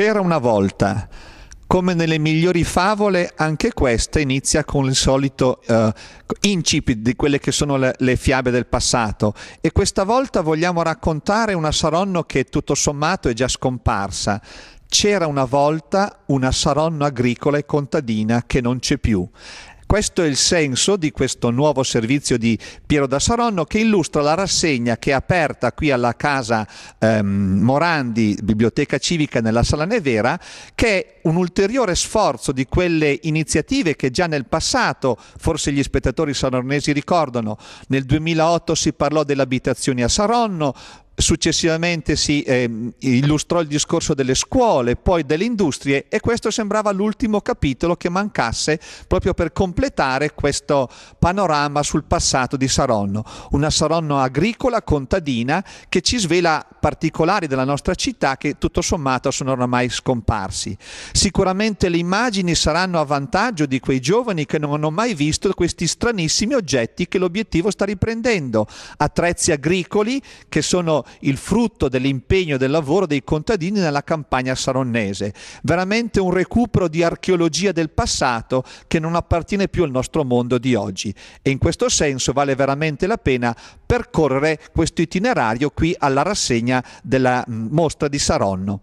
C'era una volta. Come nelle migliori favole, anche questa inizia con il solito uh, incipit di quelle che sono le, le, fiabe del passato. E questa volta vogliamo raccontare una Saronno che tutto sommato è già scomparsa. C'era una volta una Saronno agricola e contadina che non c'è più. Questo è il senso di questo nuovo servizio di Piero da Saronno che illustra la rassegna che è aperta qui alla casa ehm, Morandi, Biblioteca Civica nella Sala Nevera, che è un ulteriore sforzo di quelle iniziative che già nel passato, forse gli spettatori saronesi ricordano, nel 2008 si parlò delle abitazioni a Saronno, Successivamente si eh, illustrò il discorso delle scuole, poi delle industrie e questo sembrava l'ultimo capitolo che mancasse proprio per completare questo panorama sul passato di Saronno, una Saronno agricola, contadina, che ci svela particolari della nostra città che tutto sommato sono ormai scomparsi. Sicuramente le immagini saranno a vantaggio di quei giovani che non hanno mai visto questi stranissimi oggetti che l'obiettivo sta riprendendo, attrezzi agricoli che sono il frutto dell'impegno e del lavoro dei contadini nella campagna saronnese. Veramente un recupero di archeologia del passato che non appartiene più al nostro mondo di oggi. E in questo senso vale veramente la pena percorrere questo itinerario qui alla rassegna della mm, mostra di Saronno.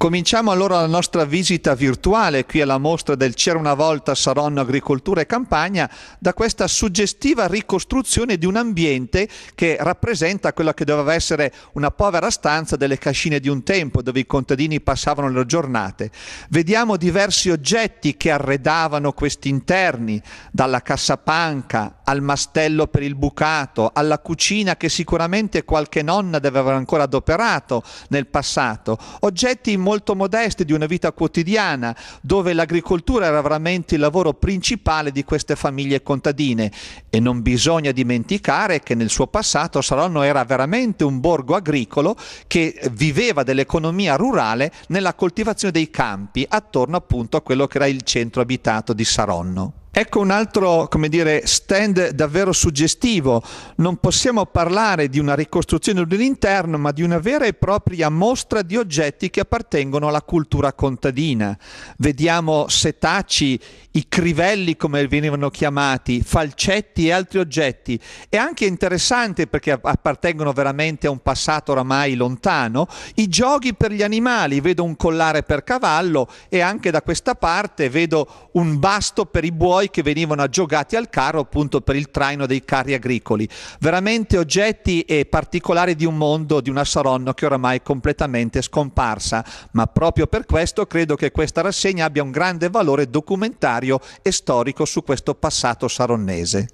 Cominciamo allora la nostra visita virtuale qui alla mostra del C'era una volta Saronno Agricoltura e Campagna da questa suggestiva ricostruzione di un ambiente che rappresenta quella che doveva essere una povera stanza delle cascine di un tempo dove i contadini passavano le giornate. Vediamo diversi oggetti che arredavano questi interni, dalla cassapanca al mastello per il bucato, alla cucina che sicuramente qualche nonna deve aver ancora adoperato nel passato, oggetti molto molto modeste di una vita quotidiana, dove l'agricoltura era veramente il lavoro principale di queste famiglie contadine. E non bisogna dimenticare che nel suo passato Saronno era veramente un borgo agricolo che viveva dell'economia rurale nella coltivazione dei campi attorno appunto a quello che era il centro abitato di Saronno. Ecco un altro, come dire, stand davvero suggestivo. Non possiamo parlare di una ricostruzione dell'interno, ma di una vera e propria mostra di oggetti che appartengono alla cultura contadina. Vediamo setacci, i crivelli come venivano chiamati, falcetti e altri oggetti. È anche interessante perché appartengono veramente a un passato oramai lontano, i giochi per gli animali. Vedo un collare per cavallo e anche da questa parte vedo un basto per i buoi che venivano aggiogati al carro appunto per il traino dei carri agricoli. Veramente oggetti e particolari di un mondo, di una Saronno che oramai è completamente scomparsa, ma proprio per questo credo che questa rassegna abbia un grande valore documentario e storico su questo passato saronnese.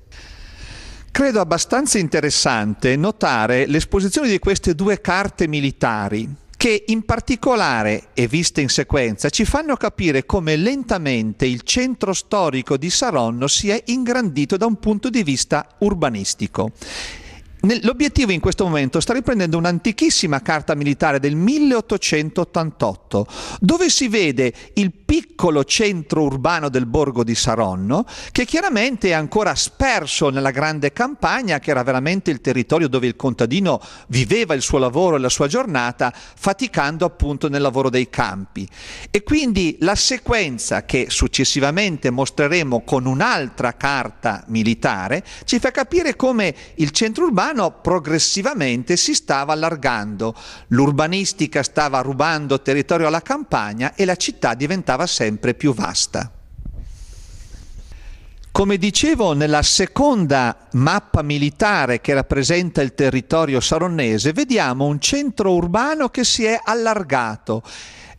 Credo abbastanza interessante notare l'esposizione di queste due carte militari, che in particolare, e viste in sequenza, ci fanno capire come lentamente il centro storico di Saronno si è ingrandito da un punto di vista urbanistico l'obiettivo in questo momento sta riprendendo un'antichissima carta militare del 1888, dove si vede il piccolo centro urbano del borgo di Saronno, che chiaramente è ancora sperso nella grande campagna, che era veramente il territorio dove il contadino viveva il suo lavoro e la sua giornata, faticando appunto nel lavoro dei campi. E quindi la sequenza che successivamente mostreremo con un'altra carta militare ci fa capire come il centro urbano urbano progressivamente si stava allargando, l'urbanistica stava rubando territorio alla campagna e la città diventava sempre più vasta. Come dicevo, nella seconda mappa militare che rappresenta il territorio saronnese, vediamo un centro urbano che si è allargato.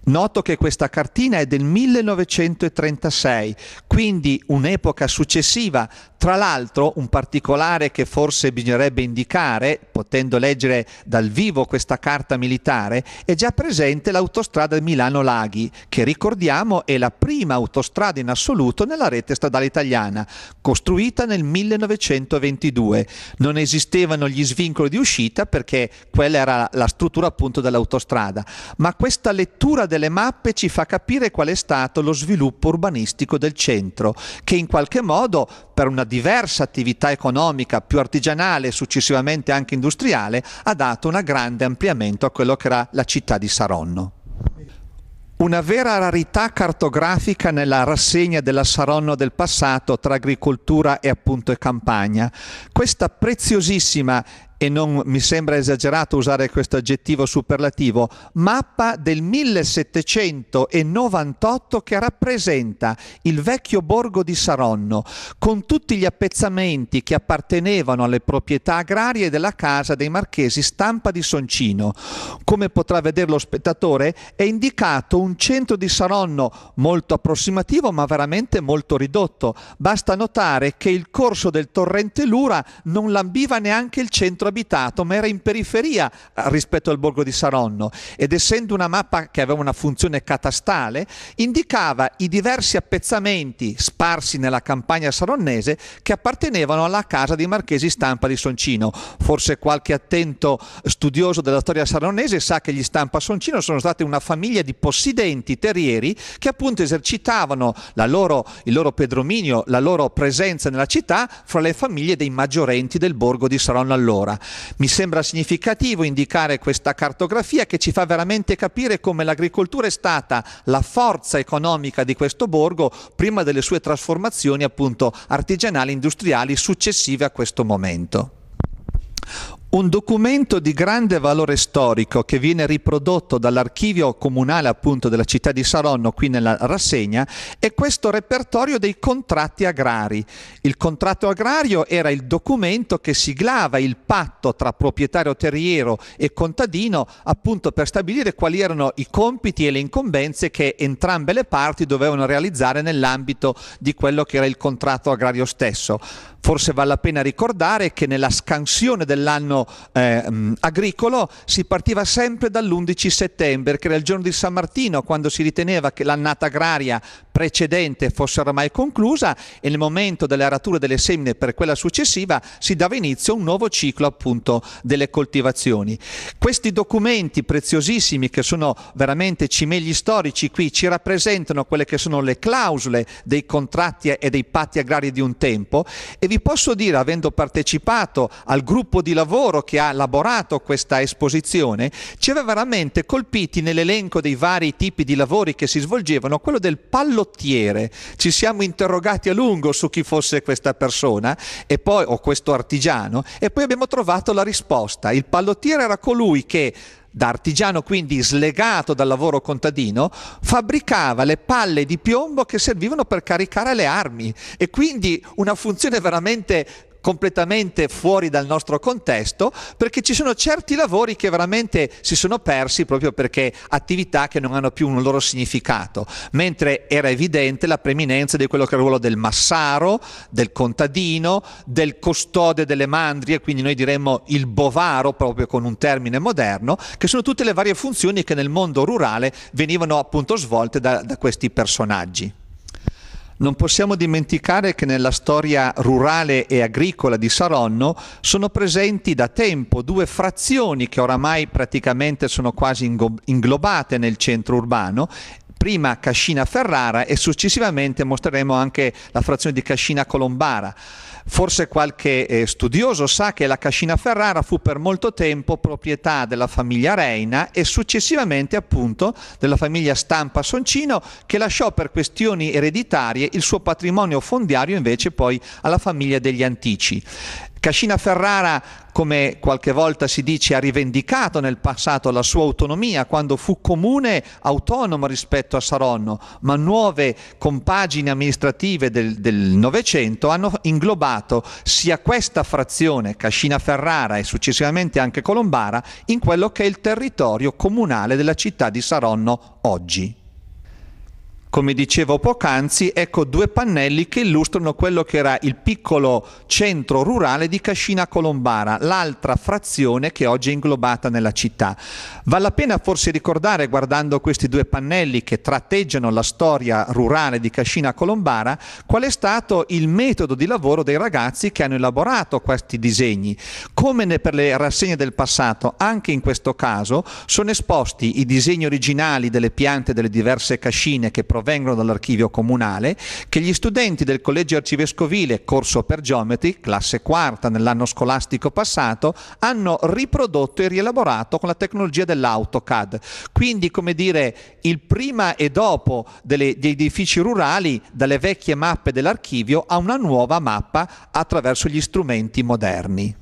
Noto che questa cartina è del 1936, quindi un'epoca successiva tra l'altro un particolare che forse bisognerebbe indicare, potendo leggere dal vivo questa carta militare, è già presente l'autostrada Milano-Laghi, che ricordiamo è la prima autostrada in assoluto nella rete stradale italiana, costruita nel 1922. Non esistevano gli svincoli di uscita perché quella era la struttura appunto dell'autostrada, ma questa lettura delle mappe ci fa capire qual è stato lo sviluppo urbanistico del centro, che in qualche modo per una diversa attività economica più artigianale e successivamente anche industriale, ha dato un grande ampliamento a quello che era la città di Saronno. Una vera rarità cartografica nella rassegna della Saronno del passato tra agricoltura e appunto e campagna. Questa preziosissima e non mi sembra esagerato usare questo aggettivo superlativo, mappa del 1798 che rappresenta il vecchio borgo di Saronno, con tutti gli appezzamenti che appartenevano alle proprietà agrarie della casa dei marchesi Stampa di Soncino. Come potrà vedere lo spettatore, è indicato un centro di Saronno molto approssimativo ma veramente molto ridotto. Basta notare che il corso del torrente Lura non lambiva neanche il centro centro abitato, ma era in periferia eh, rispetto al borgo di Saronno ed essendo una mappa che aveva una funzione catastale, indicava i diversi appezzamenti sparsi nella campagna saronnese che appartenevano alla casa dei marchesi Stampa di Soncino. Forse qualche attento studioso della storia saronnese sa che gli Stampa Soncino sono state una famiglia di possidenti terrieri che appunto esercitavano loro, il loro pedrominio, la loro presenza nella città fra le famiglie dei maggiorenti del borgo di Saronno allora. Mi sembra significativo indicare questa cartografia che ci fa veramente capire come l'agricoltura è stata la forza economica di questo borgo prima delle sue trasformazioni appunto artigianali, industriali successive a questo momento. Un documento di grande valore storico che viene riprodotto dall'archivio comunale appunto della città di Saronno qui nella rassegna è questo repertorio dei contratti agrari. Il contratto agrario era il documento che siglava il patto tra proprietario terriero e contadino appunto per stabilire quali erano i compiti e le incombenze che entrambe le parti dovevano realizzare nell'ambito di quello che era il contratto agrario stesso. Forse vale la pena ricordare che nella scansione dell'anno eh, agricolo si partiva sempre dall'11 settembre, che era il giorno di San Martino, quando si riteneva che l'annata agraria precedente fosse oramai conclusa e nel momento della ratura delle semine per quella successiva si dava inizio a un nuovo ciclo appunto delle coltivazioni. Questi documenti preziosissimi che sono veramente cimegli storici qui ci rappresentano quelle che sono le clausole dei contratti e dei patti agrari di un tempo e vi posso dire, avendo partecipato al gruppo di lavoro che ha elaborato questa esposizione, ci aveva veramente colpiti nell'elenco dei vari tipi di lavori che si svolgevano quello del pallottino condottiere. Ci siamo interrogati a lungo su chi fosse questa persona e poi, o questo artigiano e poi abbiamo trovato la risposta. Il pallottiere era colui che da artigiano quindi slegato dal lavoro contadino, fabbricava le palle di piombo che servivano per caricare le armi e quindi una funzione veramente completamente fuori dal nostro contesto, perché ci sono certi lavori che veramente si sono persi proprio perché attività che non hanno più un loro significato, mentre era evidente la preminenza di quello che era il ruolo del massaro, del contadino, del custode delle mandrie, quindi noi diremmo il bovaro proprio con un termine moderno, che sono tutte le varie funzioni che nel mondo rurale venivano appunto svolte da, da questi personaggi. Non possiamo dimenticare che nella storia rurale e agricola di Saronno sono presenti da tempo due frazioni che oramai praticamente sono quasi inglobate nel centro urbano prima Cascina Ferrara e successivamente mostreremo anche la frazione di Cascina Colombara. Forse qualche eh, studioso sa che la Cascina Ferrara fu per molto tempo proprietà della famiglia Reina e successivamente appunto della famiglia Stampa Soncino che lasciò per questioni ereditarie il suo patrimonio fondiario invece poi alla famiglia degli Antici. Cascina Ferrara, come qualche volta si dice, ha rivendicato nel passato la sua autonomia quando fu comune autonomo rispetto a Saronno, ma nuove compagini amministrative del Novecento hanno inglobato sia questa frazione, Cascina Ferrara e successivamente anche Colombara, in quello che è il territorio comunale della città di Saronno oggi come dicevo poc'anzi, ecco due pannelli che illustrano quello che era il piccolo centro rurale di Cascina Colombara, l'altra frazione che oggi è inglobata nella città. Vale la pena forse ricordare, guardando questi due pannelli che tratteggiano la storia rurale di Cascina Colombara, qual è stato il metodo di lavoro dei ragazzi che hanno elaborato questi disegni. Come per le rassegne del passato, anche in questo caso sono esposti i disegni originali delle piante delle diverse cascine che producono provengono dall'archivio comunale, che gli studenti del Collegio Arcivescovile Corso per Geometri, classe quarta nell'anno scolastico passato, hanno riprodotto e rielaborato con la tecnologia dell'AutoCAD. Quindi, come dire, il prima e dopo delle, degli edifici rurali, dalle vecchie mappe dell'archivio a una nuova mappa attraverso gli strumenti moderni.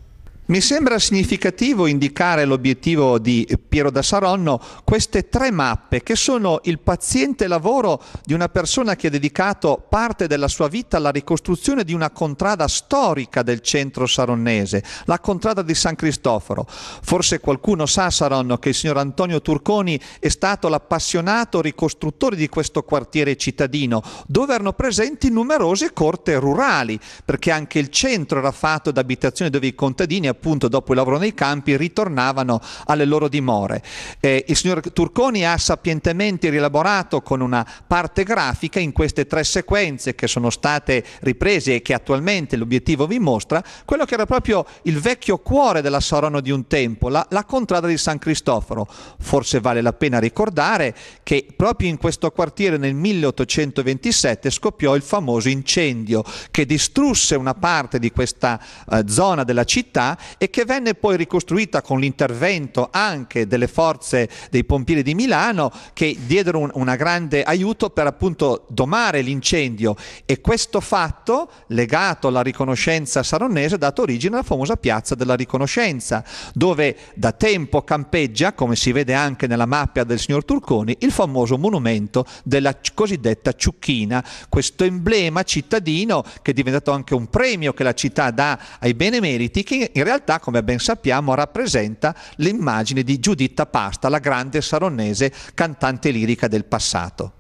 Mi sembra significativo indicare l'obiettivo di Piero da Saronno queste tre mappe che sono il paziente lavoro di una persona che ha dedicato parte della sua vita alla ricostruzione di una contrada storica del centro saronnese, la contrada di San Cristoforo. Forse qualcuno sa Saronno che il signor Antonio Turconi è stato l'appassionato ricostruttore di questo quartiere cittadino, dove erano presenti numerose corte rurali, perché anche il centro era fatto da abitazioni dove i contadini appunto dopo il lavoro nei campi ritornavano alle loro dimore. Eh, il signor Turconi ha sapientemente rielaborato con una parte grafica in queste tre sequenze che sono state riprese e che attualmente l'obiettivo vi mostra, quello che era proprio il vecchio cuore della Sorano di un tempo, la, la contrada di San Cristoforo. Forse vale la pena ricordare che proprio in questo quartiere nel 1827 scoppiò il famoso incendio che distrusse una parte di questa eh, zona della città e che venne poi ricostruita con l'intervento anche delle forze dei pompieri di Milano che diedero un, una grande aiuto per appunto domare l'incendio e questo fatto legato alla riconoscenza saronese ha dato origine alla famosa piazza della riconoscenza dove da tempo campeggia come si vede anche nella mappa del signor Turconi il famoso monumento della cosiddetta Ciucchina questo emblema cittadino che è diventato anche un premio che la città dà ai benemeriti che in realtà realtà, come ben sappiamo, rappresenta l'immagine di Giuditta Pasta, la grande saronese cantante lirica del passato.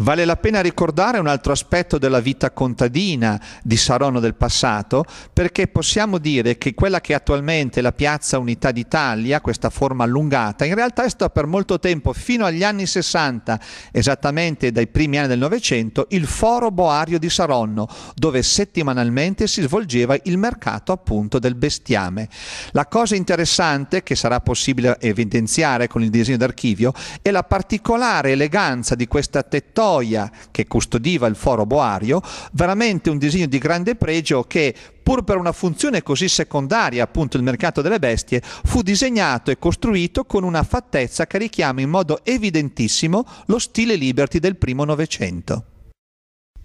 Vale la pena ricordare un altro aspetto della vita contadina di Sarono del passato, perché possiamo dire che quella che attualmente è la piazza Unità d'Italia, questa forma allungata, in realtà è stata per molto tempo, fino agli anni 60, esattamente dai primi anni del Novecento, il foro boario di Saronno, dove settimanalmente si svolgeva il mercato appunto del bestiame. La cosa interessante, che sarà possibile evidenziare con il disegno d'archivio, è la particolare eleganza di questa tettonia Troia che custodiva il foro boario, veramente un disegno di grande pregio che pur per una funzione così secondaria, appunto il mercato delle bestie, fu disegnato e costruito con una fattezza che richiama in modo evidentissimo lo stile liberty del primo Novecento.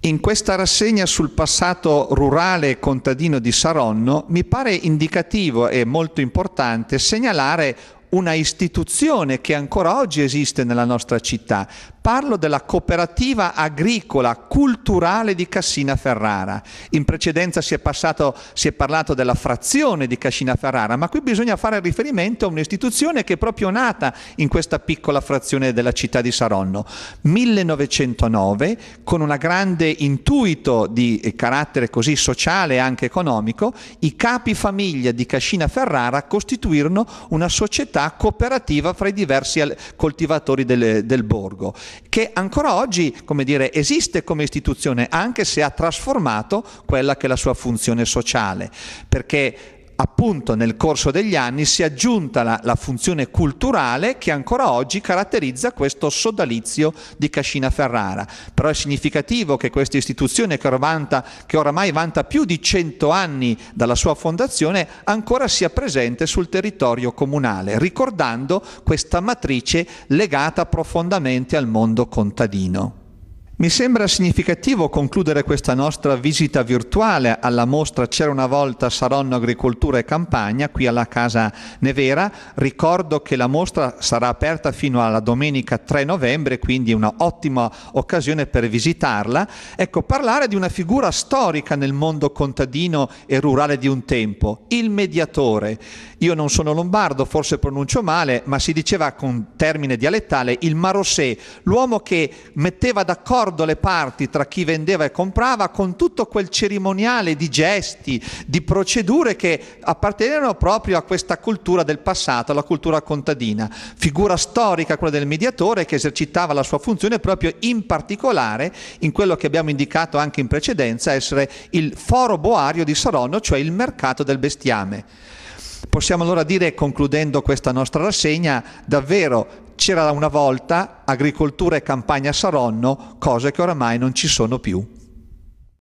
In questa rassegna sul passato rurale e contadino di Saronno mi pare indicativo e molto importante segnalare una istituzione che ancora oggi esiste nella nostra città, Parlo della cooperativa agricola culturale di Cassina Ferrara. In precedenza si è, passato, si è parlato della frazione di Cassina Ferrara, ma qui bisogna fare riferimento a un'istituzione che è proprio nata in questa piccola frazione della città di Saronno. 1909, con un grande intuito di carattere così sociale e anche economico, i capi famiglia di Cascina Ferrara costituirono una società cooperativa fra i diversi coltivatori del, del borgo che ancora oggi come dire, esiste come istituzione, anche se ha trasformato quella che è la sua funzione sociale, perché appunto nel corso degli anni si è aggiunta la, la, funzione culturale che ancora oggi caratterizza questo sodalizio di Cascina Ferrara. Però è significativo che questa istituzione che, orvanta, che oramai vanta più di 100 anni dalla sua fondazione ancora sia presente sul territorio comunale, ricordando questa matrice legata profondamente al mondo contadino. Mi sembra significativo concludere questa nostra visita virtuale alla mostra C'era una volta Saronno Agricoltura e Campagna qui alla Casa Nevera. Ricordo che la mostra sarà aperta fino alla domenica 3 novembre, quindi è un'ottima occasione per visitarla. Ecco, parlare di una figura storica nel mondo contadino e rurale di un tempo, il mediatore. Io non sono lombardo, forse pronuncio male, ma si diceva con termine dialettale il Marosè, l'uomo che metteva d'accordo d'accordo le parti tra chi vendeva e comprava con tutto quel cerimoniale di gesti, di procedure che appartenevano proprio a questa cultura del passato, alla cultura contadina. Figura storica quella del mediatore che esercitava la sua funzione proprio in particolare in quello che abbiamo indicato anche in precedenza, essere il foro boario di Saronno, cioè il mercato del bestiame. Possiamo allora dire, concludendo questa nostra rassegna, davvero c'era una volta agricoltura e campagna Saronno, cose che oramai non ci sono più.